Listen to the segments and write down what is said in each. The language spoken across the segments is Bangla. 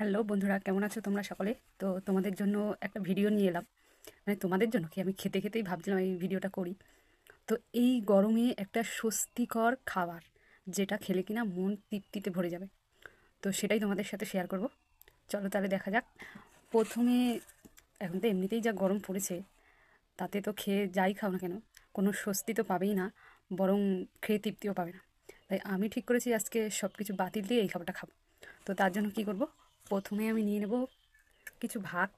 হ্যালো বন্ধুরা কেমন আছো তোমরা সকলে তো তোমাদের জন্য একটা ভিডিও নিয়ে এলাম মানে তোমাদের জন্য কি আমি খেতে খেতেই ভাবছিলাম এই ভিডিওটা করি তো এই গরমে একটা স্বস্তিকর খাবার যেটা খেলে কিনা মন তৃপ্তিতে ভরে যাবে তো সেটাই তোমাদের সাথে শেয়ার করব চলো তাহলে দেখা যাক প্রথমে এখন তো এমনিতেই যা গরম পড়েছে তাতে তো খেয়ে যাই খাও না কেন কোনো স্বস্তি তো পাবেই না বরং খেয়ে তৃপ্তিও পাবে না তাই আমি ঠিক করেছি আজকে সব কিছু বাতিল দিয়ে এই খাবারটা খাবো তো তার জন্য কি করব প্রথমে আমি নিয়ে নেব কিছু ভাত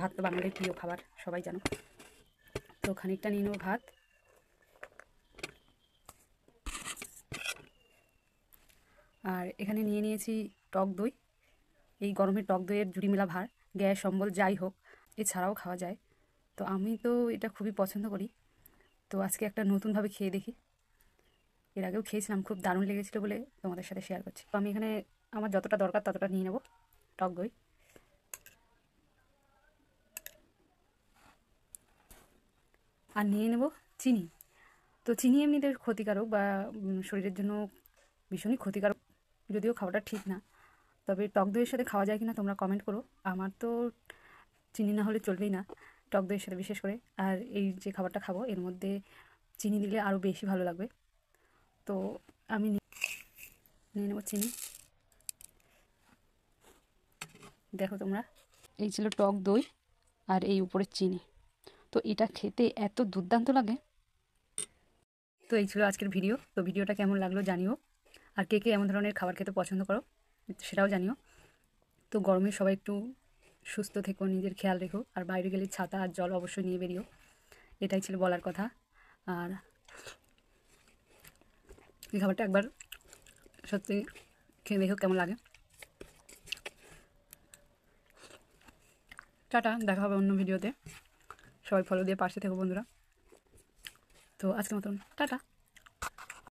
ভাত তো বাঙালির প্রিয় খাবার সবাই জানো তো খানিকটা নিয়ে নেব ভাত আর এখানে নিয়ে নিয়েছি টক দই এই গরমে টক দইয়ের জুড়ি মেলা ভার গ্যাস অম্বল যাই হোক এছাড়াও খাওয়া যায় তো আমি তো এটা খুবই পছন্দ করি তো আজকে একটা নতুনভাবে খেয়ে দেখি এর আগেও খেয়েছিলাম খুব দারুণ লেগেছিলো বলে তোমাদের সাথে শেয়ার করছি তো আমি এখানে আমার যতটা দরকার ততটা নিয়ে নেব টক দই আর নিয়ে নেব চিনি তো চিনি এমনিতে ক্ষতিকারক বা শরীরের জন্য ভীষণই ক্ষতিকারক যদিও খাওয়াটা ঠিক না তবে টক দইয়ের সাথে খাওয়া যায় কি না তোমরা কমেন্ট করো আমার তো চিনি না হলে চলবেই না টক দইয়ের সাথে বিশেষ করে আর এই যে খাবারটা খাবো এর মধ্যে চিনি দিলে আরও বেশি ভালো লাগবে তো আমি নিয়ে নেব চিনি দেখো তোমরা এই ছিল টক দই আর এই উপরে চিনি তো এটা খেতে এত দুর্দান্ত লাগে তো এই ছিল আজকের ভিডিও তো ভিডিওটা কেমন লাগলো জানিও আর কে কে এমন ধরনের খাবার খেতে পছন্দ করো সেটাও জানিও তো গরমে সবাই একটু সুস্থ থেকো নিজের খেয়াল রেখো আর বাইরে গেলে ছাতা আর জল অবশ্যই নিয়ে বেরিও এটাই ছিল বলার কথা আর এই খাবারটা একবার সত্যি খেয়ে দেখো কেমন লাগে টাটা দেখা হবে অন্য ভিডিওতে সবাই ফলো দিয়ে পাশে থেকো বন্ধুরা তো আজকের মতন টাটা